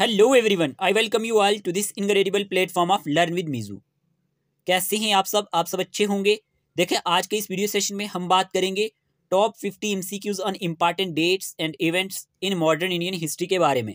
Hello everyone I welcome you all to this incredible platform of learn with मीजू कैसे हैं आप सब आप सब अच्छे होंगे देखें आज के इस वीडियो सेशन में हम बात करेंगे top 50 MCQs on important dates and events in modern Indian history के बारे में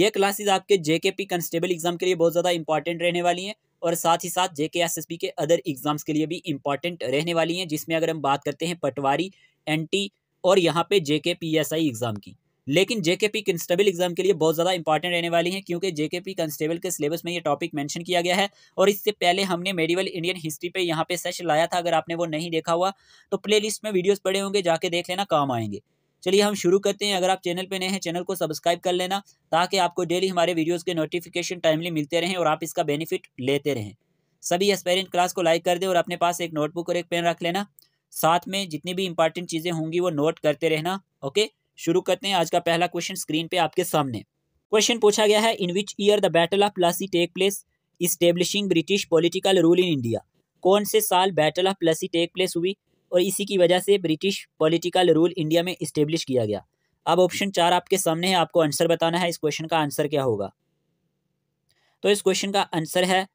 ये क्लासेज आपके पी कांस्टेबल एग्जाम के लिए बहुत ज़्यादा इंपॉर्टेंट रहने वाली हैं और साथ ही साथ जेके पी के अदर एग्जाम्स के लिए भी इंपॉर्टेंट रहने वाली हैं जिसमें अगर हम बात करते हैं पटवारी टी और यहाँ पे जेके आई एग्ज़ाम की लेकिन जेकेपी कंस्टेबल एग्जाम के लिए बहुत ज़्यादा इंपॉर्टेंट रहने वाली है क्योंकि जेकेपी कंस्टेबल के सिलेबस में ये टॉपिक मेंशन किया गया है और इससे पहले हमने मेडिवल इंडियन हिस्ट्री पे यहाँ पे सेशन लाया था अगर आपने वो नहीं देखा हुआ तो प्ले में वीडियोज़ पड़े होंगे जाके देख लेना काम आएंगे चलिए हम शुरू करते हैं अगर आप चैनल पे नए हैं चैनल को सब्सक्राइब कर लेना ताकि आपको डेली हमारे वीडियोज़ के नोटिफिकेशन टाइमली मिलते रहें और आप इसका बेनिफिट लेते रहें सभी एस्पेरेंट क्लास को लाइक कर दें और अपने पास एक नोटबुक और एक पेन रख लेना साथ में जितनी भी इंपॉर्टेंट चीज़ें होंगी वो नोट करते रहना ओके शुरू करते हैं आज का पहला क्वेश्चन स्क्रीन पे आपके सामने क्वेश्चन पूछा गया है in which year the battle of Plassey take place establishing British political rule in India कौन से साल battle of Plassey take place हुई और इसी की वजह से ब्रिटिश पॉलिटिकल रूल इंडिया में इस्टेब्लिश किया गया अब ऑप्शन चार आपके सामने है आपको आंसर बताना है इस क्वेश्चन का आंसर क्या होगा तो इस क्वेश्चन का आंसर है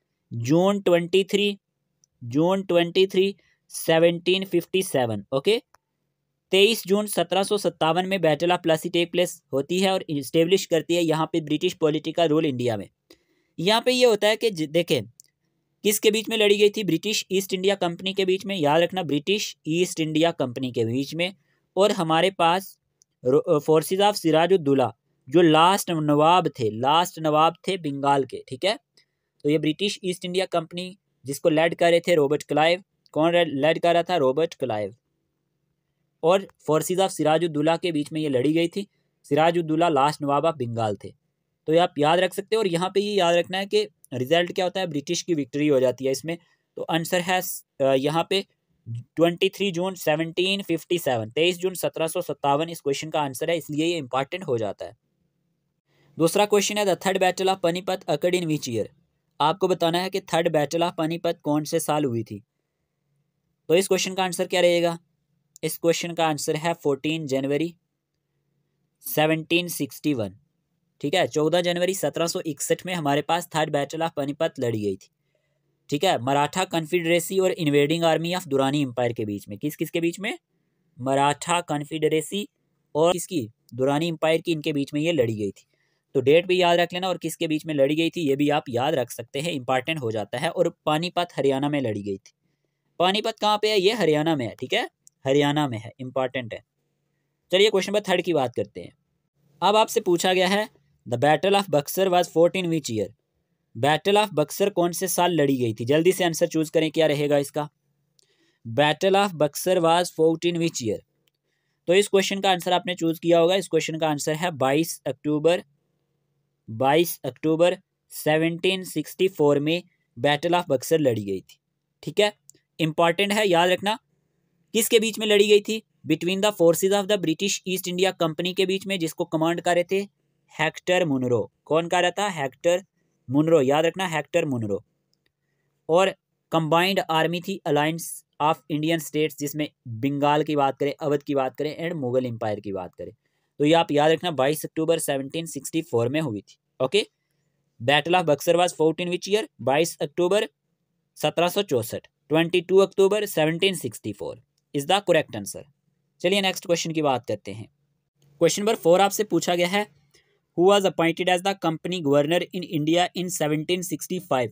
June twenty three June twenty three seventeen fifty seven okay तेईस जून सत्रह में battle of Plassey take place होती है और इस्टेब्लिश करती है यहाँ पे ब्रिटिश पॉलिटिकल रूल इंडिया में यहाँ पे ये होता है कि देखें किसके बीच में लड़ी गई थी ब्रिटिश ईस्ट इंडिया कंपनी के बीच में याद रखना ब्रिटिश ईस्ट इंडिया कंपनी के बीच में और हमारे पास फोर्सेज ऑफ सिराजुद्दौला जो लास्ट नवाब थे लास्ट नवाब थे बंगाल के ठीक है तो ये ब्रिटिश ईस्ट इंडिया कंपनी जिसको लेड कर रहे थे रॉबर्ट क्लाइव कौन लेड कर रहा था रॉबर्ट क्लाइव और फोर्सिस ऑफ सिराजुद्दुल्ला के बीच में ये लड़ी गई थी सिराजुद्दुल्ला लास्ट नवाब ऑफ बंगाल थे तो ये आप याद रख सकते हो और यहाँ पे ये याद रखना है कि रिजल्ट क्या होता है ब्रिटिश की विक्ट्री हो जाती है इसमें तो आंसर है यहाँ पे twenty three June seventeen fifty seven तेईस जून सत्रह सौ सत्तावन इस क्वेश्चन का आंसर है इसलिए ये इंपॉर्टेंट हो जाता है दूसरा क्वेश्चन है the third battle of Panipat occurred in which year आपको बताना है कि थर्ड बैटल ऑफ पानीपत कौन से साल हुई थी तो इस क्वेश्चन का आंसर क्या रहेगा इस क्वेश्चन का आंसर है fourteen January seventeen sixty one ठीक है चौदह जनवरी सत्रह सौ इकसठ में हमारे पास थर्ड बैटल ऑफ पानीपत लड़ी गई थी ठीक है मराठा कन्फेडरेसी और invading army of Durrani empire के बीच में किस किसके बीच में मराठा कन्फिडरेसी और किसकी दुरानी एम्पायर की इनके बीच में ये लड़ी गई थी तो डेट भी याद रख लेना और किसके बीच में लड़ी गई थी ये भी आप याद रख सकते हैं इंपॉर्टेंट हो जाता है और पानीपत हरियाणा में लड़ी गई थी पानीपत कहाँ पे है ये हरियाणा में है ठीक है हरियाणा में है इम्पॉर्टेंट है चलिए क्वेश्चन नंबर थर्ड की बात करते हैं अब आपसे पूछा गया है the battle of Buxar was fought in which year battle of Buxar कौन से साल लड़ी गई थी जल्दी से आंसर चूज करें क्या रहेगा इसका battle of Buxar was fought in which year तो इस क्वेश्चन का आंसर आपने चूज किया होगा इस क्वेश्चन का आंसर है बाईस अक्टूबर बाईस अक्टूबर फोर में बैटल ऑफ बक्सर लड़ी गई थी ठीक है इंपॉर्टेंट है याद रखना किसके बीच में लड़ी गई थी between the forces of the British East India company के बीच में जिसको कमांड कर रहे थे हेक्टर मुनरो कौन कर रहा था हेक्टर मुनरो याद रखना हेक्टर मुनरो और कंबाइंड आर्मी थी अलायंस ऑफ इंडियन स्टेट्स जिसमें बंगाल की बात करें अवध की बात करें एंड मुगल एम्पायर की बात करें तो ये आप याद रखना 22 अक्टूबर 1764 में हुई थी okay battle of Buxar was fought in which year 22 अक्टूबर सत्रह 22 October 1764 is the correct answer चलिए नेक्स्ट क्वेश्चन की बात करते हैं क्वेश्चन नंबर फोर आपसे पूछा गया है who was appointed as the company governor in India in 1765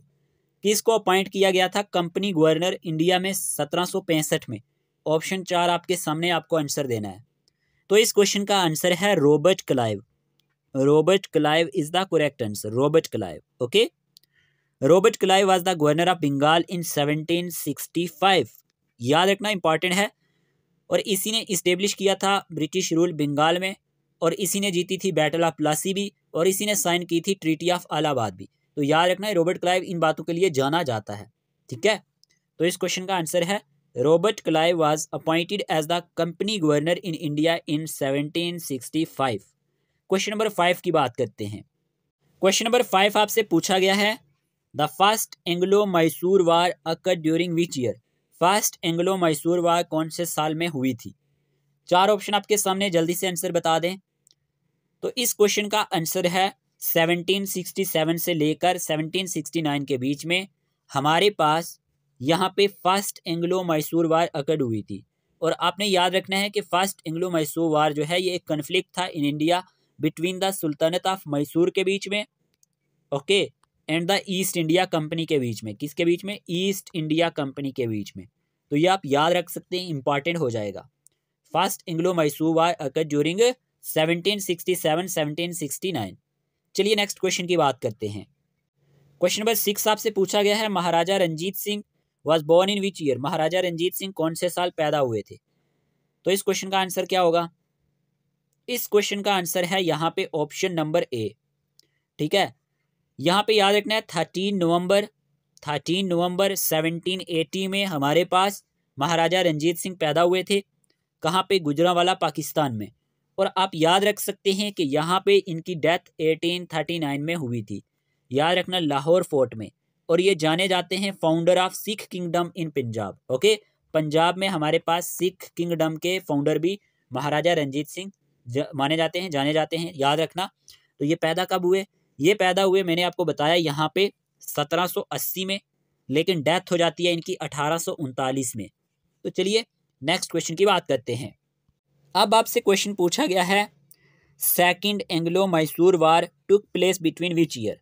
किसको अपॉइंट किया गया था कंपनी गवर्नर इंडिया में 1765 में ऑप्शन चार आपके सामने आपको आंसर देना है तो इस क्वेश्चन का आंसर है Robert Clive Robert Clive is the correct answer Robert Clive okay Robert Clive was the governor of Bengal in 1765 याद रखना इंपॉर्टेंट है और इसी ने इस्टेब्लिश किया था ब्रिटिश रूल बंगाल में और इसी ने जीती थी बैटल ऑफ प्लासी भी और इसी ने साइन की थी ट्रीटी ऑफ अलाहाबाद भी तो याद रखना है रॉबर्ट क्लाइव इन बातों के लिए जाना जाता है ठीक है तो इस क्वेश्चन का आंसर है Robert Clive was appointed as the company governor in India in 1765 question number five की बात करते हैं क्वेश्चन नंबर फाइव आपसे पूछा गया है the first Anglo Mysore war occur during which year first Anglo Mysore war कौन से साल में हुई थी चार ऑप्शन आपके सामने जल्दी से आंसर बता दें तो इस क्वेश्चन का आंसर है 1767 से लेकर 1769 के बीच में हमारे पास यहाँ पे first Anglo Mysore war occurred हुई थी और आपने याद रखना है कि फर्स्ट एंग्लो मैसूर वार जो है ये एक कन्फ्लिक्ट था in India between the sultanate of Mysore के बीच में okay and the East India company के बीच में किसके बीच में ईस्ट इंडिया कंपनी के बीच में तो ये आप याद रख सकते हैं इंपॉर्टेंट हो जाएगा first Anglo Mysore war occur during sixty nine चलिए नेक्स्ट क्वेश्चन की बात करते हैं क्वेश्चन नंबर सिक्स आपसे पूछा गया है Maharaja Ranjit Singh was born in which year Maharaja Ranjit Singh कौन से साल पैदा हुए थे तो इस क्वेश्चन का आंसर क्या होगा इस क्वेश्चन का आंसर है यहाँ पे ऑप्शन नंबर ए ठीक है यहाँ पे याद रखना है थर्टीन नवंबर थर्टीन नवंबर 1780 में हमारे पास महाराजा रंजीत सिंह पैदा हुए थे कहाँ पे गुजरावाला पाकिस्तान में और आप याद रख सकते हैं कि यहाँ पे इनकी डेथ 1839 में हुई थी याद रखना लाहौर फोर्ट में और ये जाने जाते हैं founder of Sikh kingdom in Punjab okay Punjab में हमारे पास सिख किंगडम के फाउंडर भी महाराजा रंजीत सिंह माने जाते हैं जाने जाते हैं याद रखना तो ये पैदा कब हुए ये पैदा हुए मैंने आपको बताया यहाँ पे 1780 में लेकिन डेथ हो जाती है इनकी अठारह में तो चलिए नेक्स्ट क्वेश्चन की बात करते हैं अब आपसे क्वेश्चन पूछा गया है second Anglo Mysore war took place between which year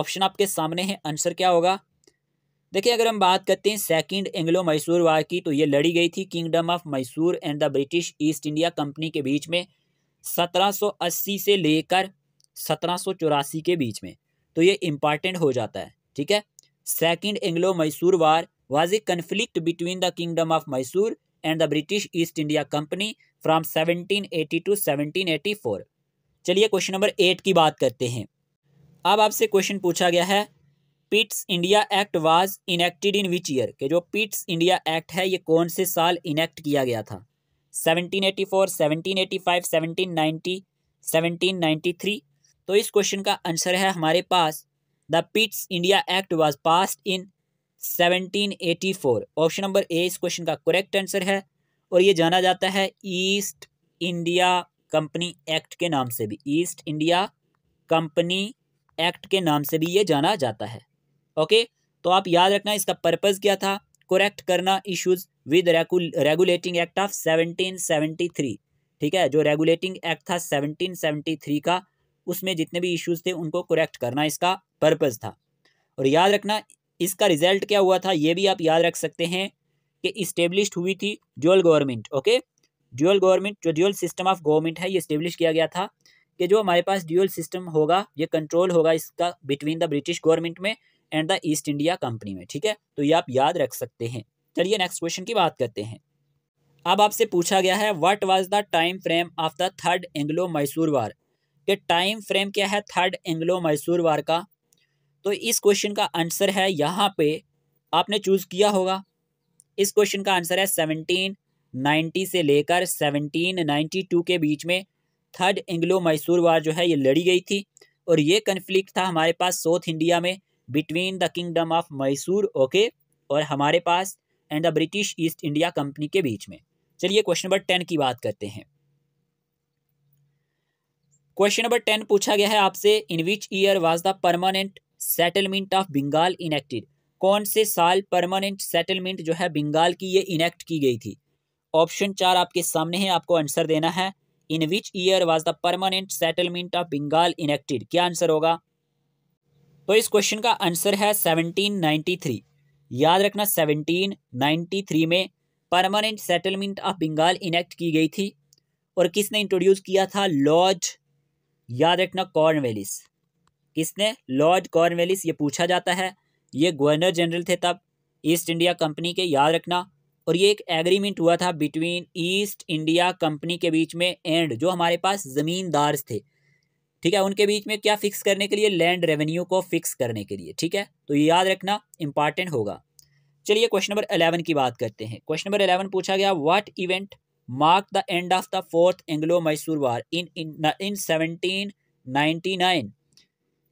option आपके सामने है आंसर क्या होगा देखिए अगर हम बात करते हैं सेकंड एंग्लो मैसूर वार की तो ये लड़ी गई थी kingdom of Mysore and the British East India company के बीच में 1780 से लेकर 1784 के बीच में तो ये इम्पॉर्टेंट हो जाता है ठीक है second Anglo Mysore war was a conflict between the kingdom of Mysore and the British East India company from 1780 to 1784 चलिए क्वेश्चन नंबर एट की बात करते हैं अब आपसे क्वेश्चन पूछा गया है Pitt's India act was enacted in which year के जो पिट्स इंडिया एक्ट है ये कौन से साल इनेक्ट किया गया था 1784, 1785, 1790, 1793, तो इस क्वेश्चन का आंसर है हमारे पास the Pitt's India act was passed in 1784 option number A इस क्वेश्चन का करेक्ट आंसर है और ये जाना जाता है ईस्ट इंडिया कंपनी एक्ट के नाम से भी ईस्ट इंडिया कंपनी एक्ट के नाम से भी ये जाना जाता है ओके तो आप याद रखना इसका पर्पज़ क्या था करेक्ट करना issues with regulating act of 1773 ठीक है जो रेगुलेटिंग एक्ट था 1773 का उसमें जितने भी इश्यूज़ थे उनको करेक्ट करना इसका पर्पज़ था और याद रखना इसका रिजल्ट क्या हुआ था ये भी आप याद रख सकते हैं कि इस्टेब्लिश हुई थी dual government okay dual government जो ड्यूअल सिस्टम ऑफ गवर्नमेंट है ये इस्टेब्लिश किया गया था कि जो हमारे पास ड्यूअल सिस्टम होगा ये कंट्रोल होगा इसका बिटवीन द ब्रिटिश गवर्नमेंट में and the East India company में ठीक है तो ये आप याद रख सकते हैं चलिए नेक्स्ट क्वेश्चन की बात करते हैं अब आपसे पूछा गया है what was the time frame of the third Anglo Mysore war कि टाइम फ्रेम क्या है थर्ड एंग्लो मैसूर वार का तो इस क्वेश्चन का आंसर है यहाँ पे आपने चूज किया होगा इस क्वेश्चन का आंसर है सेवनटीन नाइन्टी से लेकर सेवनटीन नाइन्टी टू के बीच में थर्ड एंग्लो मैसूर वार जो है ये लड़ी गई थी और ये कन्फ्लिक्ट था हमारे पास साउथ इंडिया में between the kingdom of Mysore okay और हमारे पास and the British East India company के बीच में चलिए क्वेश्चन नंबर टेन की बात करते हैं क्वेश्चन नंबर टेन पूछा गया है आपसे in which year was the permanent settlement of Bengal enacted कौन से साल परमानेंट सेटलमेंट जो है बंगाल की ये इनेक्ट की गई थी ऑप्शन चार आपके सामने है आपको आंसर देना है in which year was the permanent settlement of Bengal enacted क्या आंसर होगा तो इस क्वेश्चन का आंसर है 1793 याद रखना 1793 में permanent settlement of Bengal enact की गई थी और किसने इंट्रोड्यूस किया था लॉर्ड याद रखना कॉर्नवेलिस किसने लॉर्ड कॉर्नवेलिस ये पूछा जाता है ये गवर्नर जनरल थे तब ईस्ट इंडिया कंपनी के याद रखना और ये एक एग्रीमेंट हुआ था बिटवीन ईस्ट इंडिया कंपनी के बीच में एंड जो हमारे पास ज़मींदार थे ठीक है उनके बीच में क्या फिक्स करने के लिए लैंड रेवेन्यू को फिक्स करने के लिए ठीक है तो ये याद रखना इंपॉर्टेंट होगा चलिए क्वेश्चन नंबर अलेवन की बात करते हैं क्वेश्चन नंबर अलेवन पूछा गया what event marked the end of the Fourth Anglo-Mysore War in in, in 1799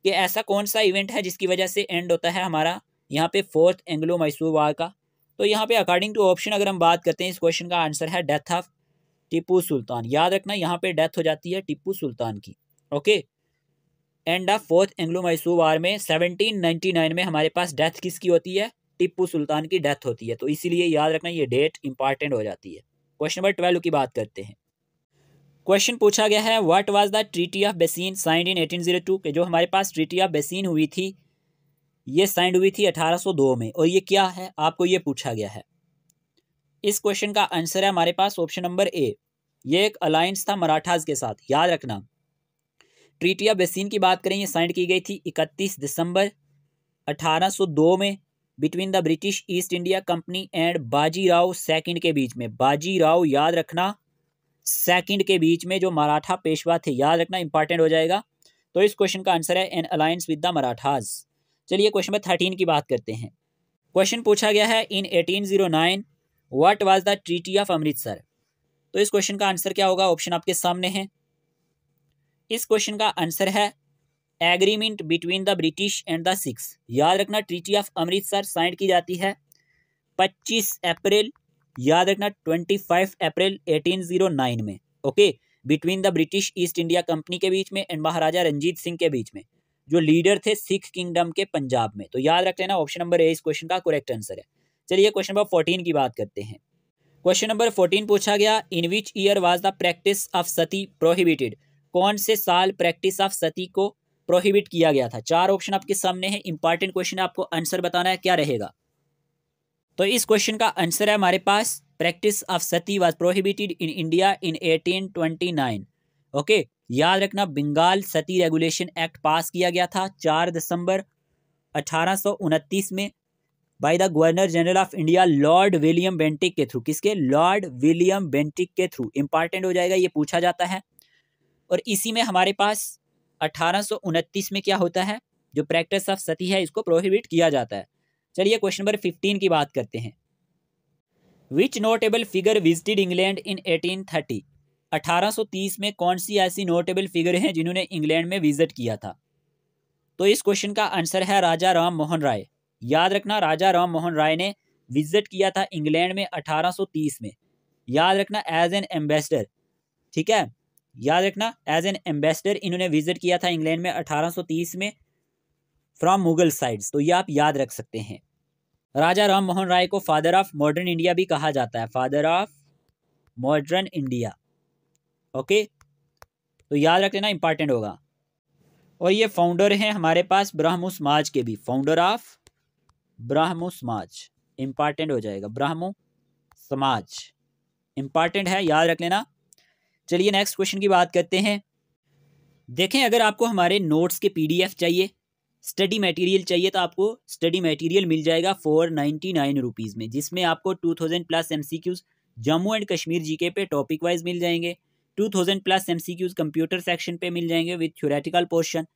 कि ऐसा कौन सा इवेंट है जिसकी वजह से एंड होता है हमारा यहाँ पे फोर्थ एंग्लो मैसूर वार का तो यहाँ पे अकॉर्डिंग टू ऑप्शन अगर हम बात करते हैं इस क्वेश्चन का आंसर है डेथ ऑफ टिपू सुल्तान याद रखना यहाँ पे डेथ हो जाती है टिपू सुल्तान की okay end of fourth Anglo Mysore war में नाइन में हमारे पास डेथ किसकी होती है टिप्पू सुल्तान की डेथ होती है तो इसीलिए याद रखना ये डेट इंपॉर्टेंट हो जाती है क्वेश्चन नंबर ट्वेल्व की बात करते हैं क्वेश्चन पूछा गया है what was the treaty of Bassein signed in eighteen zero two के जो हमारे पास ट्रीटी ऑफ बेसिन हुई थी ये साइंड हुई थी 1802 में और ये क्या है आपको ये पूछा गया है इस क्वेश्चन का आंसर है हमारे पास ऑप्शन नंबर ए ये एक अलायंस था मराठाज के साथ याद रखना ट्रीटी ऑफ बेसिन की बात करें यह साइंड की गई थी इकतीस दिसंबर 1802 में between the British East India company and Bajirao second के बीच में बाजीराव याद रखना सेकंड के बीच में जो मराठा पेशवा थे याद रखना इंपॉर्टेंट हो जाएगा तो इस क्वेश्चन का आंसर है an alliance with the Marathas चलिए क्वेश्चन नंबर थर्टीन की बात करते हैं क्वेश्चन पूछा गया है in eighteen zero nine what was the treaty of Amritsar तो इस क्वेश्चन का आंसर क्या होगा ऑप्शन आपके सामने है इस क्वेश्चन का आंसर है agreement between the British and the Sikhs याद रखना ट्रीटी ऑफ अमृतसर साइन की जाती है 25 अप्रैल याद रखना 25 अप्रैल 1809 में okay between the British East India company के बीच में एंड महाराजा रंजीत सिंह के बीच में जो लीडर थे सिख किंगडम के पंजाब में तो याद रख लेना ऑप्शन नंबर ए इस क्वेश्चन का करेक्ट आंसर है चलिए क्वेश्चन नंबर फोर्टीन की बात करते हैं क्वेश्चन नंबर फोर्टीन पूछा गया in which year was the practice of sati prohibited कौन से साल प्रैक्टिस ऑफ सती को प्रोहिबिट किया गया था चार ऑप्शन आपके सामने हैं इंपॉर्टेंट क्वेश्चन है आपको आंसर बताना है क्या रहेगा तो इस क्वेश्चन का आंसर है हमारे पास practice of sati was prohibited in India in 1829 okay याद रखना Bengal sati regulation act pass किया गया था चार दिसंबर 1829 में by the governor general of India lord William Bentinck के थ्रू किसके लॉर्ड विलियम बेंटिक के थ्रू इंपॉर्टेंट हो जाएगा ये पूछा जाता है और इसी में हमारे पास अठारह में क्या होता है जो प्रैक्टिस ऑफ सती है इसको प्रोहिबिट किया जाता है चलिए क्वेश्चन नंबर 15 की बात करते हैं which notable figure visited England in 1830 1830 में कौन सी ऐसी नोटेबल फिगर हैं जिन्होंने इंग्लैंड में विजिट किया था तो इस क्वेश्चन का आंसर है राजा राम मोहन राय याद रखना राजा राम मोहन राय ने विजिट किया था इंग्लैंड में 1830 में याद रखना एज एन एम्बेसडर ठीक है याद रखना एज एन एम्बेसडर इन्होंने विजिट किया था इंग्लैंड में 1830 में फ्रॉम मुगल साइड्स तो ये आप याद रख सकते हैं राजा राम मोहन राय को फादर ऑफ मॉडर्न इंडिया भी कहा जाता है father of modern India okay तो याद रख लेना इंपॉर्टेंट होगा और ये फाउंडर हैं हमारे पास ब्राह्मो समाज के भी फाउंडर ऑफ ब्राह्मो समाज इंपॉर्टेंट हो जाएगा ब्राह्मो समाज इंपॉर्टेंट है याद रख लेना चलिए नेक्स्ट क्वेश्चन की बात करते हैं देखें अगर आपको हमारे नोट्स के पीडीएफ चाहिए स्टडी मटेरियल चाहिए तो आपको स्टडी मटेरियल मिल जाएगा फोर नाइन्टी नाइन रुपीज़ में जिसमें आपको two thousand plus M C Qs Jammu and Kashmir G K पे टॉपिक वाइज मिल जाएंगे two thousand plus M C Qs computer section पे मिल जाएंगे with theoretical portion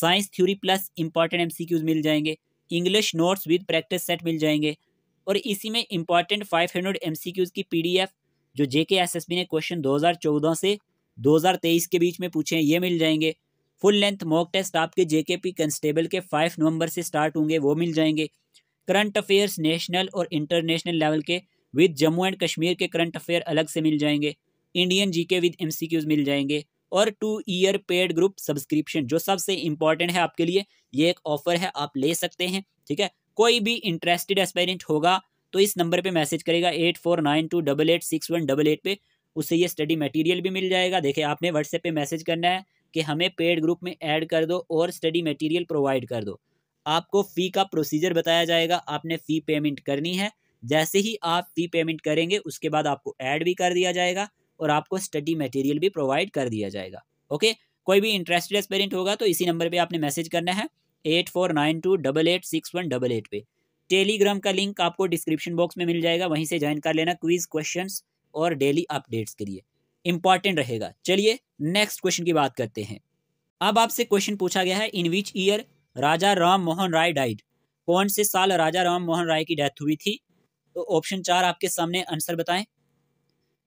science theory plus important M C Qs मिल जाएंगे English notes with practice set मिल जाएंगे और इसी में important five hundred M C Qs की पी डी एफ जो जेके एसएसबी ने क्वेश्चन 2014 से 2023 के बीच में पूछे हैं ये मिल जाएंगे फुल लेंथ मॉक टेस्ट आपके पी कंस्टेबल के 5 नवंबर से स्टार्ट होंगे वो मिल जाएंगे करंट अफेयर्स नेशनल और इंटरनेशनल लेवल के विद जम्मू एंड कश्मीर के करंट अफेयर अलग से मिल जाएंगे इंडियन के विद एमसीक्यूज मिल जाएंगे और two year paid group subscription जो सबसे इंपॉर्टेंट है आपके लिए ये एक ऑफर है आप ले सकते हैं ठीक है कोई भी इंटरेस्टेड एस्पेरेंट होगा तो इस नंबर पे मैसेज करेगा eight four nine two double eight six one double eight पे उससे ये स्टडी मटेरियल भी मिल जाएगा देखिए आपने व्हाट्सएप पे मैसेज करना है कि हमें पेड ग्रुप में ऐड कर दो और स्टडी मटेरियल प्रोवाइड कर दो आपको फ़ी का प्रोसीजर बताया जाएगा आपने फ़ी पेमेंट करनी है जैसे ही आप फ़ी पेमेंट करेंगे उसके बाद आपको ऐड भी कर दिया जाएगा और आपको स्टडी मटेरियल भी प्रोवाइड कर दिया जाएगा ओके कोई भी इंटरेस्टेड एक्सपेरेंट होगा तो इसी नंबर पर आपने मैसेज करना है eight four nine two double eight six one double eight पे टेलीग्राम का लिंक आपको डिस्क्रिप्शन बॉक्स में मिल जाएगा वहीं से ज्वाइन कर लेना क्विज क्वेश्चन और डेली अपडेट्स के लिए इंपॉर्टेंट रहेगा चलिए नेक्स्ट क्वेश्चन की बात करते हैं अब आपसे क्वेश्चन पूछा गया है in which year Raja Ram Mohan Roy died कौन से साल राजा राम मोहन राय की डेथ हुई थी तो ऑप्शन चार आपके सामने आंसर बताएं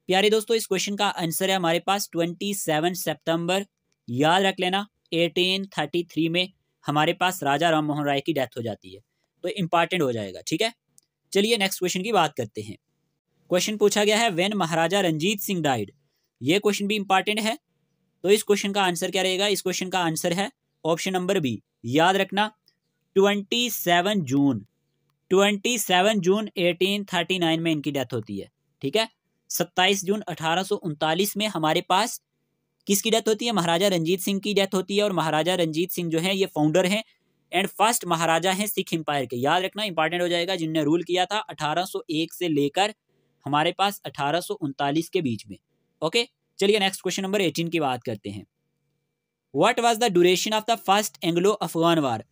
प्यारे दोस्तों इस क्वेश्चन का आंसर है हमारे पास 27 सितंबर याद रख लेना 1833 में हमारे पास राजा राम मोहन राय की डेथ हो जाती है तो इम्पॉर्टेंट हो जाएगा ठीक है चलिए नेक्स्ट क्वेश्चन की बात करते हैं क्वेश्चन पूछा गया है वेन महाराजा रंजीत सिंह डाइड ये क्वेश्चन भी इंपॉर्टेंट है तो इस क्वेश्चन का आंसर क्या रहेगा इस क्वेश्चन का आंसर है ऑप्शन नंबर बी याद रखना twenty seven June twenty seven June eighteen thirty nine में इनकी डेथ होती है ठीक है सत्ताईस जून अठारह में हमारे पास किसकी डेथ होती है महाराजा रंजीत सिंह की डेथ होती है और महाराजा रंजीत सिंह जो है ये फाउंडर हैं एंड फर्स्ट महाराजा हैं सिख एम्पायर के याद रखना इंपॉर्टेंट हो जाएगा जिनने रूल किया था 1801 से लेकर हमारे पास अठारह के बीच में ओके चलिए नेक्स्ट क्वेश्चन नंबर 18 की बात करते हैं what was the duration of the first Anglo Afghan war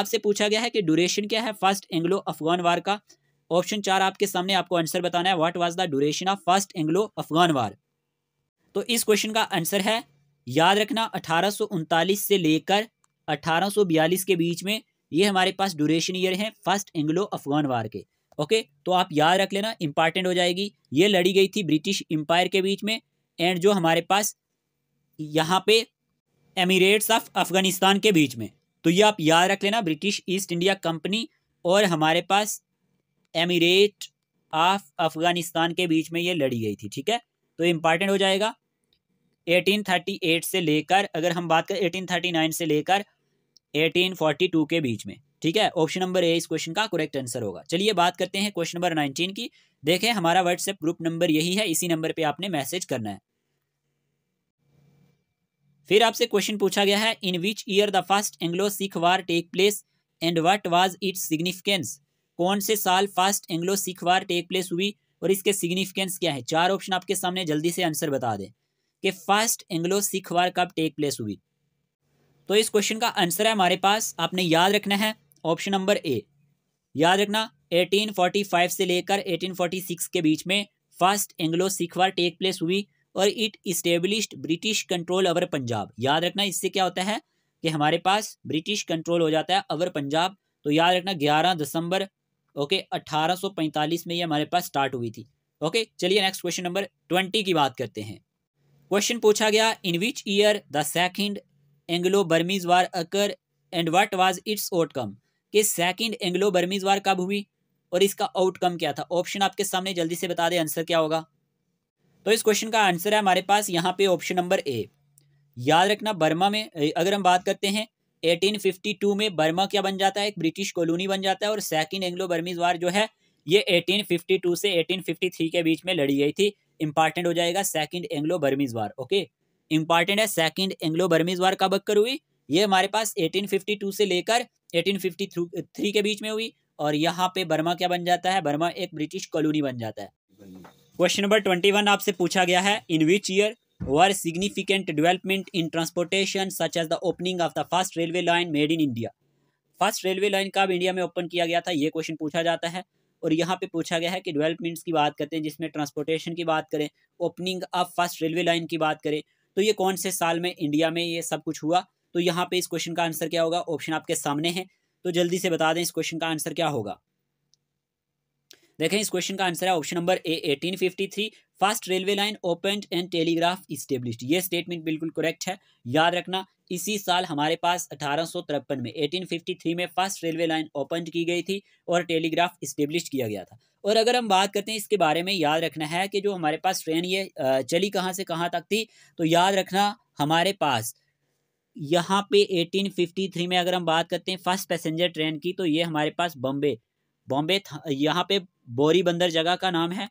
आपसे पूछा गया है कि ड्यूरेशन क्या है फर्स्ट एंग्लो अफगान वार का ऑप्शन चार आपके सामने आपको आंसर बताना है what was the duration of first Anglo Afghan war तो इस क्वेश्चन का आंसर है याद रखना अठारह से लेकर 1842 के बीच में ये हमारे पास ड्यूरेशन ईयर हैं फर्स्ट एंग्लो अफगान वार के ओके तो आप याद रख लेना इंपॉर्टेंट हो जाएगी ये लड़ी गई थी ब्रिटिश एम्पायर के बीच में एंड जो हमारे पास यहाँ पे एमिरेट्स ऑफ अफगानिस्तान के बीच में तो ये आप याद रख लेना ब्रिटिश ईस्ट इंडिया कंपनी और हमारे पास एमिरेट ऑफ अफगानिस्तान के बीच में ये लड़ी गई थी ठीक है तो इम्पॉर्टेंट हो जाएगा 1838 से लेकर अगर हम बात करें 1839 से लेकर एटीन फोर्टी टू के बीच में ठीक है ऑप्शन नंबर ए इस क्वेश्चन का करेक्ट आंसर होगा चलिए बात करते हैं क्वेश्चन नंबर नाइनटीन की देखें हमारा व्हाट्सएप ग्रुप नंबर यही है इसी नंबर पे आपने मैसेज करना है फिर आपसे क्वेश्चन पूछा गया है in which year the first Anglo Sikh war take place and what was its significance कौन से साल first Anglo Sikh war take place हुई और इसके सिग्निफिकेंस क्या है चार ऑप्शन आपके सामने जल्दी से आंसर बता दें कि फर्स्ट एंग्लो सिख वार कब टेक प्लेस हुई तो इस क्वेश्चन का आंसर है हमारे पास आपने याद रखना है ऑप्शन नंबर ए याद रखना 1845 से लेकर 1846 के बीच में first Anglo Sikh war take place हुई और it established British control over Punjab याद रखना इससे क्या होता है कि हमारे पास ब्रिटिश कंट्रोल हो जाता है अवर पंजाब तो याद रखना 11 दिसंबर ओके 1845 में ये हमारे पास स्टार्ट हुई थी ओके चलिए नेक्स्ट क्वेश्चन नंबर 20 की बात करते हैं क्वेश्चन पूछा गया in which year the second Anglo Burmese war occur and what was its outcome कि सेकेंड एंग्लो बर्मीज वार कब हुई और इसका आउटकम क्या था ऑप्शन आपके सामने जल्दी से बता दे आंसर क्या होगा तो इस क्वेश्चन का आंसर है हमारे पास यहाँ पे ऑप्शन नंबर ए याद रखना बर्मा में अगर हम बात करते हैं 1852 में बर्मा क्या बन जाता है एक ब्रिटिश कॉलोनी बन जाता है और सेकंड एंग्लो बर्मीज वार जो है ये 1852 से 1853 के बीच में लड़ी गई थी इंपॉर्टेंट हो जाएगा second Anglo Burmese war okay important है सेकंड एंग्लो बर्मीज वार कब अक्कर हुई ये हमारे पास 1852 से लेकर 1853 के बीच में हुई और यहाँ पे बर्मा क्या बन जाता है बर्मा एक ब्रिटिश कॉलोनी बन जाता है क्वेश्चन नंबर ट्वेंटी वन आपसे पूछा गया है in which year were significant development in transportation such as the opening of the first railway line made in India first railway line कब इंडिया में ओपन किया गया था ये क्वेश्चन पूछा जाता है और यहाँ पे पूछा गया है कि डेवलपमेंट्स की बात करते हैं जिसमें ट्रांसपोर्टेशन की बात करें opening of first railway line की बात करें तो ये कौन से साल में इंडिया में ये सब कुछ हुआ तो यहाँ पे इस क्वेश्चन का आंसर क्या होगा ऑप्शन आपके सामने है तो जल्दी से बता दें इस क्वेश्चन का आंसर क्या होगा देखें इस क्वेश्चन का आंसर है option number A 1853 first railway line open and telegraph establish ये स्टेटमेंट बिल्कुल करेक्ट है याद रखना इसी साल हमारे पास अठारह में 1853 में फर्स्ट रेलवे लाइन ओपन की गई थी और टेलीग्राफ इस्टेब्लिश किया गया था और अगर हम बात करते हैं इसके बारे में याद रखना है कि जो हमारे पास ट्रेन ये चली कहाँ से कहाँ तक थी तो याद रखना हमारे पास यहाँ पे 1853 में अगर हम बात करते हैं फर्स्ट पैसेंजर ट्रेन की तो ये हमारे पास बॉम्बे बॉम्बे यहाँ पे बोरी बंदर जगह का नाम है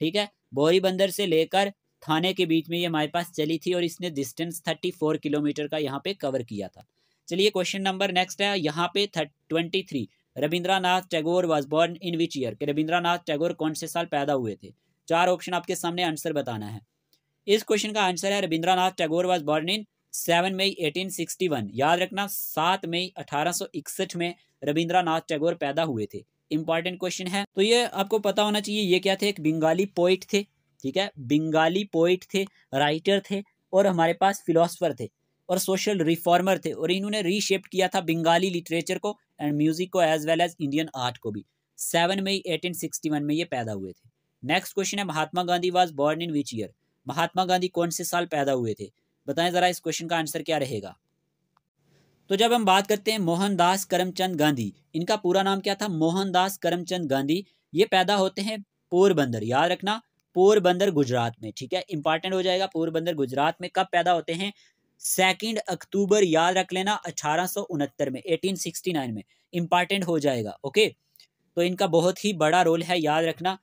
ठीक है बोरी बंदर से लेकर थाने के बीच में ये हमारे पास चली थी और इसने डिस्टेंस थर्टी फोर किलोमीटर का यहाँ पे कवर किया था चलिए क्वेश्चन नंबर नेक्स्ट है यहाँ पे twenty three Rabindranath Tagore was born in which year कि रविंद्रनाथ टैगोर कौन से साल पैदा हुए थे चार ऑप्शन आपके सामने आंसर बताना है इस क्वेश्चन का आंसर है Rabindranath Tagore was born in seven May eighteen sixty one याद रखना सात मई अठारह सौ इकसठ में रविंद्रनाथ टैगोर पैदा हुए थे इंपॉर्टेंट क्वेश्चन है तो ये आपको पता होना चाहिए ये क्या थे एक बंगाली पोइट थे ठीक है बंगाली पोइट थे राइटर थे और हमारे पास फिलोसफर थे और सोशल रिफॉर्मर थे और इन्होंने रीशेप किया था बंगाली लिटरेचर को एंड म्यूजिक को as well as Indian art को भी सेवन मई वन में ये पैदा हुए थे नेक्स्ट क्वेश्चन है Mahatma Gandhi was born in which year Mahatma Gandhi कौन से साल पैदा हुए थे बताएं ज़रा इस क्वेश्चन का आंसर क्या रहेगा तो जब हम बात करते हैं मोहनदास करमचंद गांधी इनका पूरा नाम क्या था मोहनदास करमचंद गांधी ये पैदा होते हैं पोरबंदर याद रखना पोरबंदर गुजरात में ठीक है इंपॉर्टेंट हो जाएगा पोरबंदर गुजरात में कब पैदा होते हैं सेकेंड अक्टूबर याद रख लेना अठारह में 1869 में इंपॉर्टेंट हो जाएगा ओके तो इनका बहुत ही बड़ा रोल है याद रखना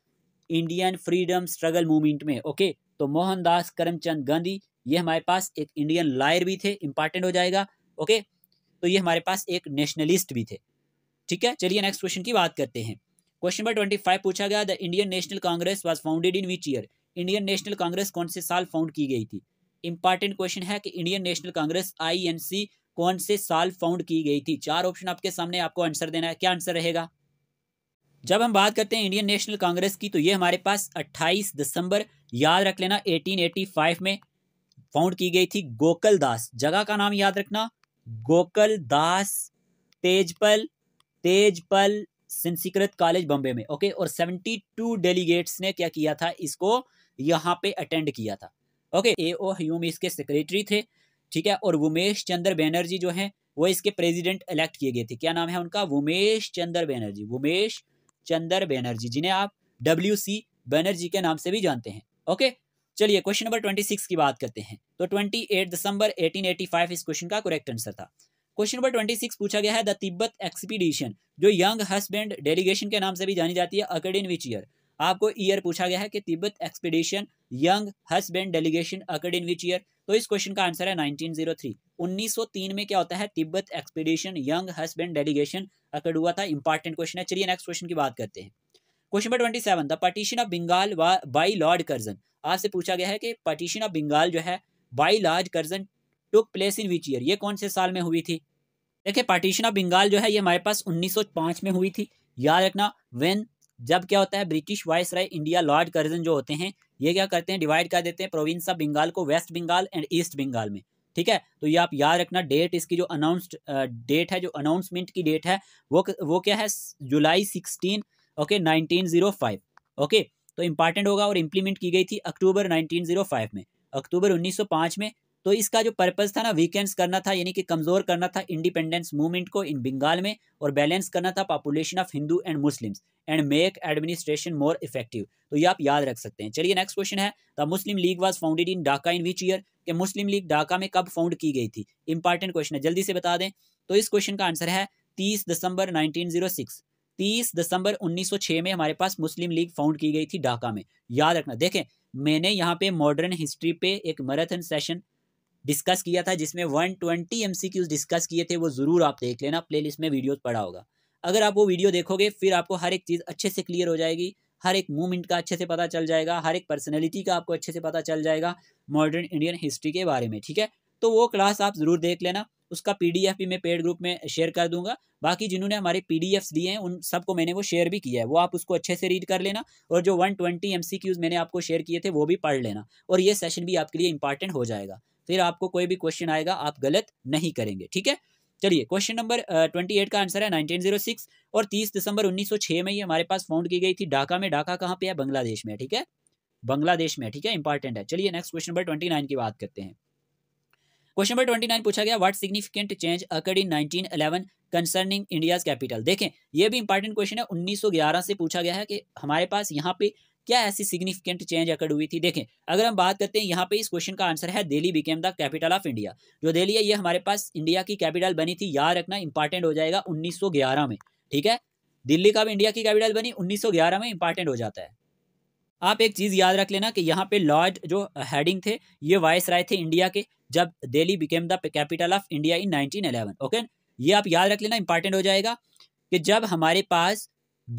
इंडियन फ्रीडम स्ट्रगल मूवमेंट में ओके तो मोहनदास करमचंद गांधी ये हमारे पास एक इंडियन लायर भी थे इंपॉर्टेंट हो जाएगा ओके तो ये हमारे पास एक नेशनलिस्ट भी थे ठीक है चलिए नेक्स्ट क्वेश्चन की बात करते हैं क्वेश्चन नंबर ट्वेंटी फाइव पूछा गया the Indian national Congress was founded in which year Indian national Congress कौन से साल फाउंड की गई थी इंपॉर्टेंट क्वेश्चन है कि इंडियन नेशनल कांग्रेस आईएनसी कौन से साल फाउंड की गई थी चार ऑप्शन आपके सामने आपको आंसर देना है क्या आंसर रहेगा जब हम बात करते हैं इंडियन नेशनल कांग्रेस की तो ये हमारे पास 28 दिसंबर याद रख लेना 1885 में फाउंड की गई थी गोकल दास जगह का नाम याद रखना गोकल दास तेजपल तेजपल सिंसिकृत कॉलेज बम्बे में ओके और 72 डेलीगेट्स ने क्या किया था इसको यहाँ पे अटेंड किया था ओके ए ओ ह्यूम इसके सेक्रेटरी थे ठीक है और वुमेश चंद्र बैनर्जी जो है वो इसके प्रेसिडेंट इलेक्ट किए गए थे क्या नाम है उनका वुमेश चंद्र बैनर्जी वुमेश चंद्र बैनर्जी जिन्हें आप डब्ल्यू सी बैनर्जी के नाम से भी जानते हैं ओके चलिए क्वेश्चन नंबर ट्वेंटी सिक्स की बात करते हैं तो ट्वेंटी एट दिसंबर एटीन एटी फाइव इस क्वेश्चन का करेक्ट आंसर था क्वेश्चन नंबर ट्वेंटी सिक्स पूछा गया है द तिब्बत एक्सपीडिशन जो यंग हस्बैंड डेलीगेशन के नाम से भी जानी जाती है अकेड इन विच ईयर आपको ईयर पूछा गया है कि Tibet expedition Younghusband delegation occurred in which year तो इस क्वेश्चन का आंसर है 1903 1903 में क्या होता है Tibet expedition Younghusband delegation occurred हुआ था इंपॉर्टेंट क्वेश्चन है चलिए नेक्स्ट क्वेश्चन की बात करते हैं question number twenty seven the partition of Bengal by lord Curzon आपसे पूछा गया है कि पार्टीशन ऑफ बंगाल जो है by lord Curzon took place in which year ये कौन से साल में हुई थी देखिए पार्टीशन ऑफ बंगाल जो है ये हमारे पास 1905 में हुई थी याद रखना व्हेन जब क्या होता है British viceroy India lord Curzon जो होते हैं ये क्या करते हैं डिवाइड कर देते हैं प्रोविंस ऑफ बंगाल को west Bengal and east Bengal में ठीक है तो ये आप याद रखना डेट इसकी जो अनाउंस्ड डेट है जो अनाउंसमेंट की डेट है वो वो क्या है July sixteen okay nineteen zero five okay तो इंपॉर्टेंट होगा और इम्प्लीमेंट की गई थी अक्टूबर नाइनटीन जीरो फाइव में अक्टूबर उन्नीस सौ पाँच में तो इसका जो पर्पज़ था ना वीकेंड्स करना था यानी कि कमज़ोर करना था इंडिपेंडेंस मूवमेंट को इन बंगाल में और बैलेंस करना था population of Hindu and Muslims and make administration more effective तो ये आप याद रख सकते हैं चलिए नेक्स्ट क्वेश्चन है the Muslim League was founded in Dhaka in which year के मुस्लिम लीग ढाका में कब फाउंड की गई थी इंपॉर्टेंट क्वेश्चन है जल्दी से बता दें तो इस क्वेश्चन का आंसर है तीस दिसंबर 1906 तीस दिसंबर 1906 में हमारे पास मुस्लिम लीग फाउंड की गई थी ढाका में याद रखना देखें मैंने यहाँ पे मॉडर्न हिस्ट्री पे एक मैराथन सेशन डिस्कस किया था जिसमें वन ट्वेंटी एम डिस्कस किए थे वो ज़रूर आप देख लेना प्लेलिस्ट में वीडियो पड़ा होगा अगर आप वो वीडियो देखोगे फिर आपको हर एक चीज़ अच्छे से क्लियर हो जाएगी हर एक मूवमेंट का अच्छे से पता चल जाएगा हर एक पर्सनैलिटी का आपको अच्छे से पता चल जाएगा मॉडर्न इंडियन हिस्ट्री के बारे में ठीक है तो वो क्लास आप ज़रूर देख लेना उसका पी भी मैं पेड ग्रुप में शेयर कर दूंगा बाकी जिन्होंने हमारे पी दिए हैं उन सबको मैंने वो शेयर भी किया है वो आप उसको अच्छे से रीड कर लेना और जो वन ट्वेंटी मैंने आपको शेयर किए थे वो भी पढ़ लेना और ये सेशन भी आपके लिए इंपॉर्टेंट हो जाएगा फिर आपको कोई भी क्वेश्चन आएगा आप गलत नहीं करेंगे ठीक है चलिए क्वेश्चन नंबर ट्वेंटी एट का आंसर है नाइनटीन जीरो सिक्स और तीस दिसंबर उन्नीस सौ छः में ही हमारे पास फाउंड की गई थी ढाका में ढाका कहाँ पे है बांग्लादेश में ठीक है बांग्लादेश में ठीक है इंपॉर्टेंट है चलिए next question number twenty nine की बात करते हैं क्वेश्चन नंबर ट्वेंटी नाइन पूछा गया what significant change occurred in nineteen eleven concerning India's capital देखें ये भी इंपॉर्टेंट क्वेश्चन है 1911 से पूछा गया है कि हमारे पास यहाँ पे क्या ऐसी सिग्निफिकेंट चेंज अकर्ड हुई थी देखें अगर हम बात करते हैं यहाँ पे इस क्वेश्चन का आंसर है Delhi became the capital of India जो दिल्ली है ये हमारे पास इंडिया की कैपिटल बनी थी याद रखना इंपॉर्टेंट हो जाएगा 1911 में ठीक है दिल्ली का भी इंडिया की कैपिटल बनी 1911 में इंपॉर्टेंट हो जाता है आप एक चीज़ याद रख लेना कि यहाँ पे लॉर्ड जो हेडिंग थे ये वाइस राय थे इंडिया के जब Delhi became the capital of India in 1911 okay ये आप याद रख लेना इंपॉर्टेंट हो जाएगा कि जब हमारे पास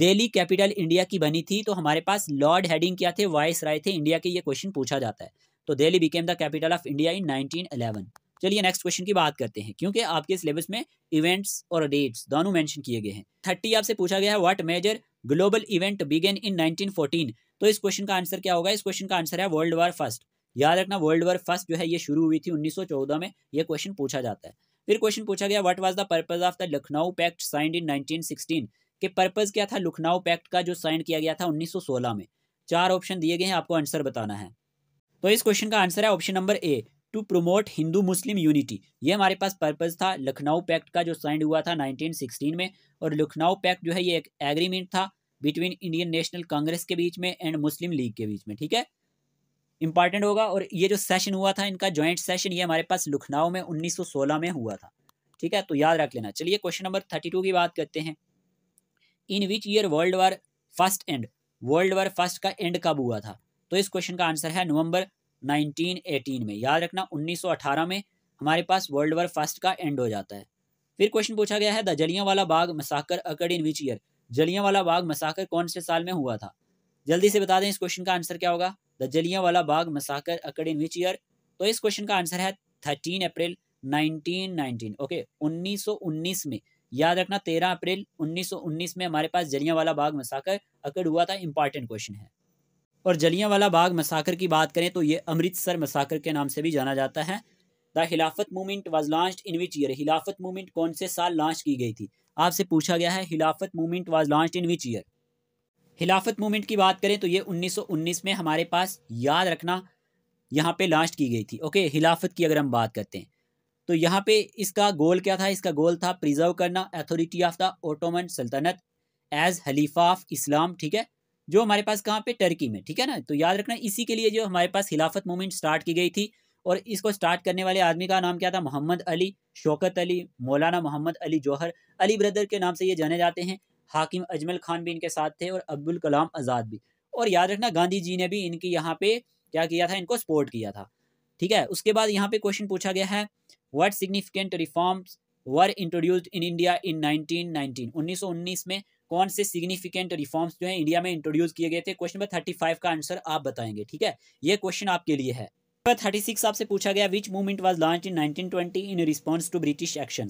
दिल्ली कैपिटल इंडिया की बनी थी तो हमारे पास लॉर्ड हेडिंग क्या थे वाइस राय थे इंडिया के ये क्वेश्चन पूछा जाता है तो Delhi became the capital of India in nineteen चलिए नेक्स्ट क्वेश्चन की बात करते हैं क्योंकि आपके सिलेबस में इवेंट्स और डेट्स दोनों मेंशन किए गए हैं थर्टी आपसे पूछा गया है what major global event began in 1914 तो इस क्वेश्चन का आंसर क्या होगा इस क्वेश्चन का आंसर है वर्ल्ड वार फर्स्ट याद रखना वर्ल्ड वॉर फर्स्ट जो है ये शुरू हुई थी 1914 में ये क्वेश्चन पूछा जाता है फिर क्वेश्चन पूछा गया what was the purpose of the Lucknow pact signed in 1916 के पर्पज क्या था लखनऊ पैक्ट का जो साइन किया गया था 1916 में चार ऑप्शन दिए गए हैं आपको आंसर बताना है तो इस क्वेश्चन का आंसर है option number A to promote Hindu Muslim unity ये हमारे पास पर्पज था लखनऊ पैक्ट का जो साइन हुआ था 1916 में और लखनऊ पैक्ट जो है ये एक एग्रीमेंट था बिटवीन इंडियन नेशनल कांग्रेस के बीच में एंड मुस्लिम लीग के बीच में ठीक है इंपॉर्टेंट होगा और ये जो सेशन हुआ था इनका ज्वाइंट सेशन ये हमारे पास लखनऊ में 1916 में हुआ था ठीक है तो याद रख लेना चलिए क्वेश्चन नंबर 32 की बात करते हैं in which year world war first end world war first का एंड कब हुआ था तो इस क्वेश्चन का आंसर है नवंबर 1918 में याद रखना 1918 में हमारे पास वर्ल्ड वार फर्स्ट का एंड हो जाता है फिर क्वेश्चन पूछा गया है द वाला बाग मसाकर अकड़ इन विच ईयर वाला बाग मसाकर कौन से साल में हुआ था जल्दी से बता दें इस क्वेश्चन का आंसर क्या होगा द जलिया वाला बाग मसाकर अकड़ इन विच ईयर तो इस क्वेश्चन का आंसर है thirteen April nineteen nineteen okay उन्नीस में याद रखना तेरह अप्रैल 1919 में हमारे पास जलिया वाला बाग मसाकर अकड़ हुआ था इंपॉर्टेंट क्वेश्चन है और जलिया वाला बाग मसाकर की बात करें तो ये अमृतसर मसाकर के नाम से भी जाना जाता है the Khilafat movement was launch in which year Khilafat movement कौन से साल लॉन्च की गई थी आपसे पूछा गया है Khilafat movement was launch in which year Khilafat movement की बात करें तो ये 1919 में हमारे पास याद रखना यहाँ पे लास्ट की गई थी ओके खिलाफत की अगर हम बात करते हैं तो यहाँ पे इसका गोल क्या था इसका गोल था प्रिजर्व करना अथॉरिटी ऑफ द ओटोमन सल्तनत एज हलीफा ऑफ इस्लाम ठीक है जो हमारे पास कहाँ पे टर्की में ठीक है ना तो याद रखना इसी के लिए जो हमारे पास खिलाफत मूवमेंट स्टार्ट की गई थी और इसको स्टार्ट करने वाले आदमी का नाम क्या था मोहम्मद अली शौकत अली मौलाना मोहम्मद अली जौहर अली ब्रदर के नाम से ये जाने जाते हैं हाकिम अजमल खान भी इनके साथ थे और अब्दुल कलाम आज़ाद भी और याद रखना गांधी जी ने भी इनकी यहाँ पे क्या किया था इनको सपोर्ट किया था ठीक है उसके बाद यहाँ पे क्वेश्चन पूछा गया है what significant reforms were introduced in India in 1919 1919 में कौन से सिग्निफिकेंट रिफॉर्म्स जो है इंडिया में इंट्रोड्यूस किए गए थे क्वेश्चन नंबर थर्टी फाइव का आंसर आप बताएंगे ठीक है ये क्वेश्चन आपके लिए है थर्टी सिक्स आपसे पूछा गया which movement was launch in nineteen twenty in response to British action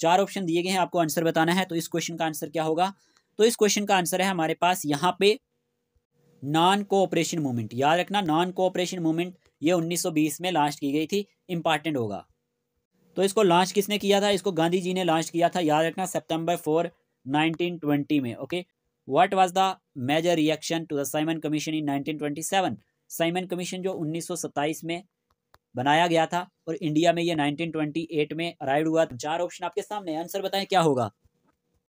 चार ऑप्शन दिए गए हैं आपको आंसर बताना है तो इस क्वेश्चन का आंसर क्या होगा तो इस क्वेश्चन का आंसर है हमारे पास यहाँ पे नॉन कोऑपरेशन मूवमेंट याद रखना नॉन कोऑपरेशन मूवमेंट ये 1920 में लॉन्च की गई थी इंपॉर्टेंट होगा तो इसको लॉन्च किसने किया था इसको गांधी जी ने लॉन्च किया था याद रखना सितंबर फोर 1920 में okay what was the major reaction to the Simon commission in 1927 Simon commission जो 1927 में बनाया गया था और इंडिया में ये 1928 में अराइव हुआ चार ऑप्शन आपके सामने आंसर बताएं क्या होगा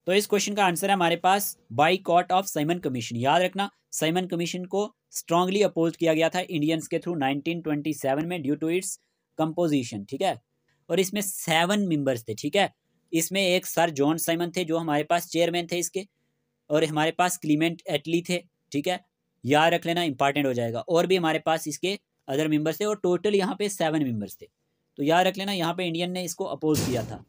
तो इस क्वेश्चन का आंसर है हमारे पास boycott of Simon commission याद रखना साइमन कमीशन को स्ट्रांगली अपोज किया गया था इंडियंस के थ्रू 1927 में ड्यू टू इट्स कंपोजिशन ठीक है और इसमें सेवन मेंबर्स थे ठीक है इसमें एक सर जॉन साइमन थे जो हमारे पास चेयरमैन थे इसके और हमारे पास क्लीमेंट एटली थे ठीक है याद रख लेना इंपॉर्टेंट हो जाएगा और भी हमारे पास इसके अदर मेंबर्स थे और टोटल यहाँ पे सेवन मेंबर्स थे तो याद रख लेना यहाँ पे इंडियन ने इसको अपोज किया था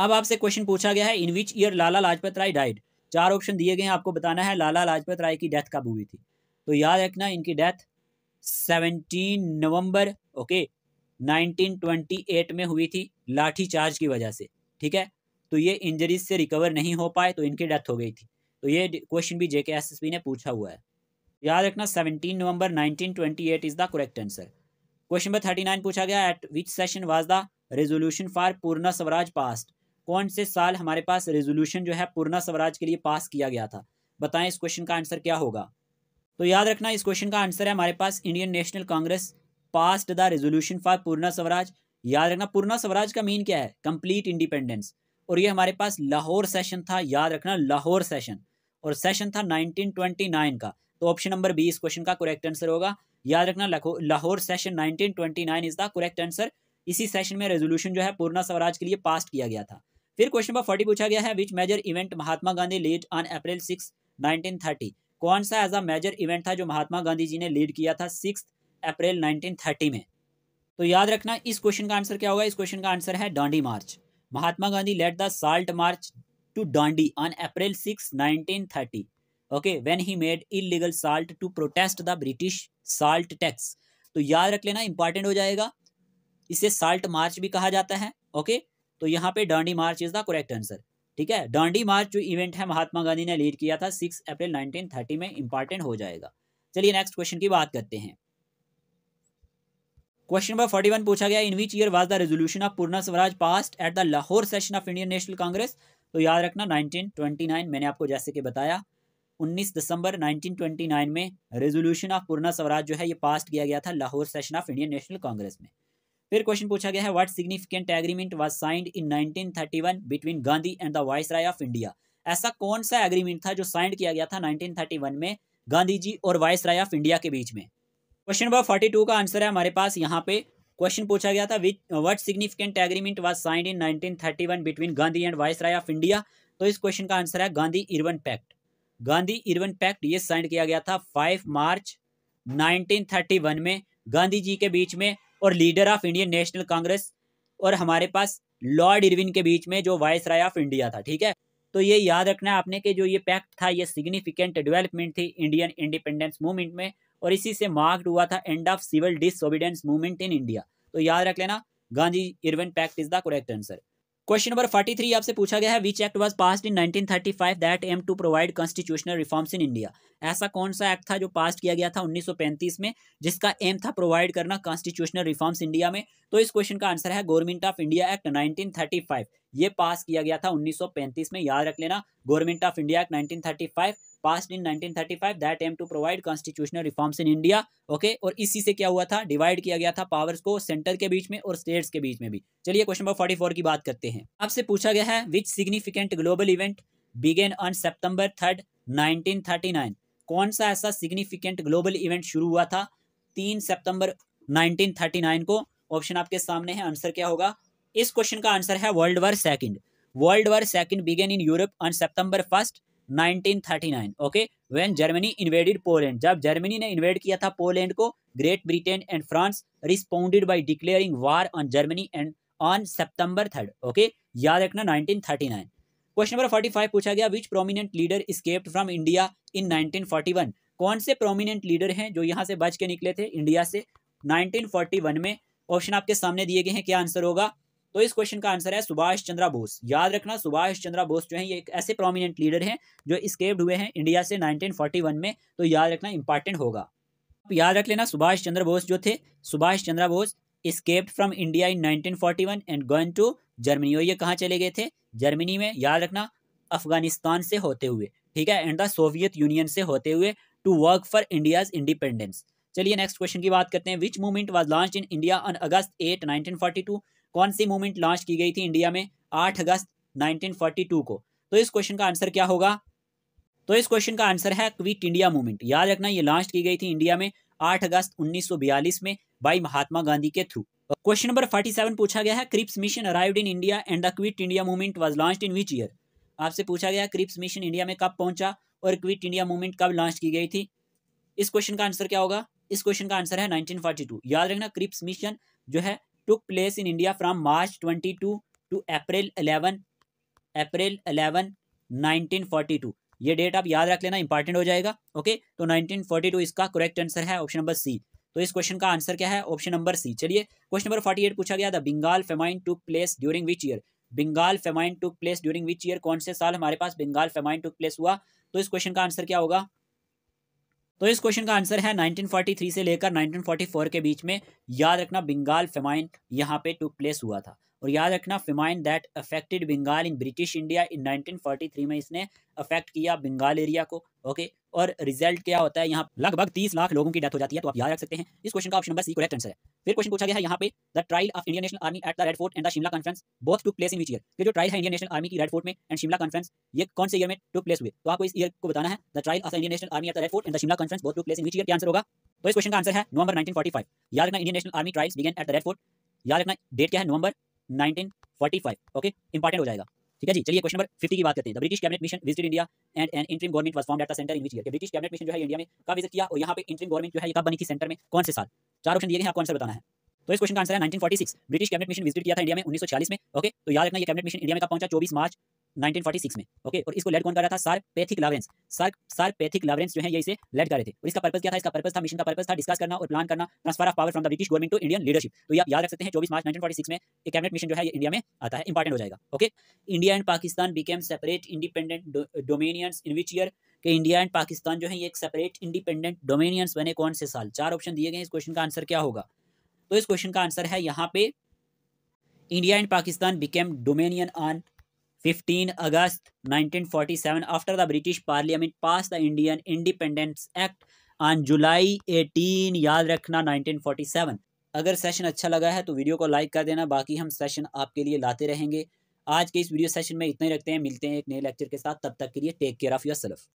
अब आपसे क्वेश्चन पूछा गया है in which year Lala Lajpat Rai died चार ऑप्शन दिए गए हैं आपको बताना है लाला लाजपत राय की डेथ कब हुई थी तो याद रखना इनकी डेथ सेवनटीन नवम्बर ओके एट में हुई थी लाठी चार्ज की वजह से ठीक है तो ये इंजरीज से रिकवर नहीं हो पाए तो इनकी डेथ हो गई थी तो ये क्वेश्चन भी जेके एसएसबी ने पूछा हुआ है याद रखना 17 नवंबर 1928 is the correct answer question number 39 पूछा गया at which session was the resolution for Purna Swaraj past कौन से साल हमारे पास रेजोल्यूशन जो है पूर्ण स्वराज के लिए पास किया गया था बताएं इस क्वेश्चन का आंसर क्या होगा तो याद रखना इस क्वेश्चन का आंसर है हमारे पास Indian national Congress passed the resolution for Purna Swaraj याद रखना पूर्ण स्वराज का मीन क्या है कंप्लीट इंडिपेंडेंस और ये हमारे पास लाहौर सेशन था याद रखना लाहौर सेशन और सेशन था 1929 का तो ऑप्शन नंबर बी इस क्वेश्चन का करेक्ट आंसर होगा याद रखना Lahore session nineteen twenty nine is the correct answer इसी सेशन में रेजोल्यूशन जो है पूर्ण स्वराज के लिए पास किया गया था फिर क्वेश्चन नंबर फोर्टी पूछा गया है which major event Mahatma Gandhi lead on April six nineteen thirty कौन सा एज अ मेजर इवेंट था जो महात्मा गांधी जी ने लीड किया था सिक्स अप्रैल नाइनटीन थर्टी में तो याद रखना इस क्वेश्चन का आंसर क्या होगा इस क्वेश्चन का आंसर है Dandi march Mahatma Gandhi led the salt march to Dandi on April six nineteen thirty okay when he made illegal salt to protest the British salt tax तो याद रख लेना इंपॉर्टेंट हो जाएगा इसे साल्ट मार्च भी कहा जाता है ओके तो यहाँ पे Dandi march is the correct answer ठीक है डांडी मार्च जो इवेंट है महात्मा गांधी ने लीड किया था सिक्स अप्रैल 1930 में इंपॉर्टेंट हो जाएगा चलिए नेक्स्ट क्वेश्चन की बात करते हैं क्वेश्चन नंबर फोर्टी वन पूछा गया in which year was the resolution of Purna Swaraj passed at the Lahore session of Indian national Congress तो याद रखना 1929 मैंने आपको जैसे कि बताया 19 दिसंबर 1929 में रेजोल्यूशन ऑफ पूर्णा स्वराज जो है ये पास किया गया था Lahore session of Indian national Congress में फिर क्वेश्चन पूछा गया है what significant agreement was signed in 1931 between Gandhi and the viceroy of India ऐसा कौन सा एग्रीमेंट था जो साइंड किया गया था नाइनटीन में गांधी जी और वाइसराय ऑफ इंडिया के बीच में क्वेश्चन नंबर फोर्टी का आंसर है हमारे पास यहाँ पे क्वेश्चन पूछा गया था which what significant agreement was signed in nineteen between Gandhi and viceroy of India तो इस क्वेश्चन का आंसर है गांधी इरवन पैक्ट गांधी इरवन पैक्ट ये साइन किया गया था 5 मार्च 1931 में गांधी जी के बीच में और leader of Indian national Congress और हमारे पास लॉर्ड इरविन के बीच में जो वाइस राय ऑफ इंडिया था ठीक है तो ये याद रखना आपने कि जो ये पैक्ट था ये सिग्निफिकेंट डेवलपमेंट थी इंडियन इंडिपेंडेंस मूवमेंट में और इसी से मार्क्ड हुआ था end of civil disobedience movement in India तो याद रख लेना Gandhi Irwin pact is the correct answer question number forty three आपसे पूछा गया है which act was passed in 1935 that aim to provide constitutional reforms in India ऐसा कौन सा एक्ट था जो पास किया गया था 1935 में जिसका एम था प्रोवाइड करना कॉन्स्टिट्यूशनल रिफॉर्म्स इंडिया में तो इस क्वेश्चन का आंसर है गवर्नमेंट ऑफ इंडिया एक्ट 1935 ये पास किया गया था 1935 में याद रख लेना government of India act 1935 passed in 1935 that aim to provide constitutional reforms in India okay और इसी से क्या हुआ था डिवाइड किया गया था पावर्स को सेंटर के बीच में और स्टेट्स के बीच में भी चलिए क्वेश्चन नंबर 44 की बात करते हैं आपसे पूछा गया है which significant global event began on September third nineteen कौन सा ऐसा सिग्निफिकेंट ग्लोबल इवेंट शुरू हुआ था तीन सेप्टेम्बर 1939 को ऑप्शन आपके सामने है आंसर क्या होगा इस क्वेश्चन का आंसर है world war second world war second began in Europe on September first 1939 okay when Germany invaded Poland जब जर्मनी ने इन्वेड किया था पोलैंड को Great Britain and France responded by declaring war on Germany and on September third okay याद रखना nineteen question number 45 पूछा गया which prominent leader escaped from India in 1941 कौन से प्रोमिनेंट लीडर हैं जो यहाँ से बच के निकले थे इंडिया से 1941 में ऑप्शन आपके सामने दिए गए हैं क्या आंसर होगा तो इस क्वेश्चन का आंसर है सुभाष चंद्रा बोस याद रखना सुभाष चंद्रा बोस जो है ये एक ऐसे प्रोमिनेंट लीडर हैं जो स्केप्ड हुए हैं इंडिया से 1941 में तो याद रखना इंपॉर्टेंट होगा याद रख लेना सुभाष चंद्र बोस जो थे Subhash Chandra Bose escaped from India in 1941 and going to Germany और ये कहाँ चले गए थे जर्मनी में याद रखना अफगानिस्तान से होते हुए ठीक है एंड द सोवियत यूनियन से होते हुए to work for India's independence चलिए नेक्स्ट क्वेश्चन की बात करते हैं which movement was launch in India on August eight nineteen कौन सी मूवमेंट लॉन्च की गई थी इंडिया में आठ अगस्त 1942 को तो इस क्वेश्चन का आंसर क्या होगा तो इस क्वेश्चन का आंसर है क्विट इंडिया मूवमेंट याद रखना ये लॉन्च की गई थी इंडिया में 8 अगस्त 1942 में बाई महात्मा गांधी के थ्रू क्वेश्चन नंबर 47 पूछा गया है Cripps mission arrived in India and the quit India movement was launch in which year आपसे पूछा गया क्रिप्स मिशन इंडिया में कब पहुंचा और क्विट इंडिया मूवमेंट कब लॉन्च की गई थी इस क्वेश्चन का आंसर क्या होगा इस क्वेश्चन का आंसर है 1942 याद रखना क्रिप्स मिशन जो है took place in India from March 22 to April 11 अप्रैल 11 1942 ये डेट आप याद रख लेना इंपॉर्टेंट हो जाएगा ओके तो 1942 इसका करेक्ट आंसर है ऑप्शन नंबर सी तो इस क्वेश्चन का आंसर क्या है ऑप्शन नंबर सी चलिए क्वेश्चन नंबर 48 पूछा गया था Bengal famine took place during which year Bengal famine took place during which year कौन से साल हमारे पास बंगाल फेमाइन टुक प्लेस हुआ तो इस क्वेश्चन का आंसर क्या होगा तो इस क्वेश्चन का आंसर है 1943 से लेकर 1944 के बीच में याद रखना बंगाल फेमाइन यहाँ पे टू प्लेस हुआ था और याद रखना famine that affected Bengal in British India in 1943 में इसने अफेक्ट किया बंगाल एरिया को ओके और रिजल्ट क्या होता है यहाँ लगभग तीस लाख लोगों की डेथ हो जाती है तो आप याद रख सकते हैं इस क्वेश्चन का option number C correct answer है फिर क्वेश्चन पूछा गया है यहाँ पे the trial of Indian National army at the red fort and the Shimla conference both took place in which year ये जो ट्रायल है इंडियन नेशनल आर्मी की रेड फोर्ट में एंड शिमला कॉन्फ्रेंस ये कौन से ईयर में टू प्लेस हुए तो आपको इस ईयर को बताना है the trial of Indian National army at the red fort and the Shimla conference both took place in which year क्या आंसर होगा तो इस क्वेश्चन का आंसर है नवंबर नाइनटीन याद रखना Indian National army trials began at the red fort याद रखना डेट क्या है नवंबर नाइनटीन ओके इंपॉर्टेंट हो जाएगा ठीक है जी चलिए क्वेश्चन नंबर फिफ्टी की बात करते हैं British cabinet mission visit India and an interim government was form at centre in which year British cabinet mission जो है इंडिया में कब विजिट किया और यहाँ पे इंट्रीम गवर्नमेंट जो है कब बनी थी सेंटर में कौन से साल चार ऑप्शन दिए गए आपको आंसर बताना है तो इस क्वेश्चन का आंसर है 1946 ब्रिटिश कैबिनेट मिशन विजिट किया था इंडिया में 1940 में ओके तो याद रखना ये कैबिनेट मिशन इंडिया में कब पहुंचा 24 मार्च 1946 में ओके और इसको लेड कौन कर रहा था सार पैथिक लावरेंस सार सार पैथिक लावरेंस जो है ये इसे लेड कर रहे थे और इसका पर्पस क्या था इसका पर्पस था मिशन का पर्पस था डिस्कस करना और प्लान करना transfer of power from the British government to Indian leadership तो आप याद रख सकते हैं चौबीस मार्च 1946 में एक कैबिनेट मिशन जो है ये इंडिया में आता है इंपॉर्टेंट हो जाएगा okay India and Pakistan became separate independent dominions in which year के इंडिया एंड पाकिस्तान जो है ये एक सेपरेट इंडिपेंडेंट डोमिनियंस बने कौन से साल चार ऑप्शन दिए गए इस क्वेश्चन का आंसर क्या होगा तो इस क्वेश्चन का आंसर है यहाँ पे India and Pakistan became dominion on 15 forty 1947, after the British parliament pass the Indian independence act on July 18, याद रखना 1947. अगर सेशन अच्छा लगा है तो वीडियो को लाइक कर देना बाकी हम सेशन आपके लिए लाते रहेंगे आज के इस वीडियो सेशन में इतना ही रखते हैं मिलते हैं एक नए लेक्चर के साथ तब तक के लिए take care of your self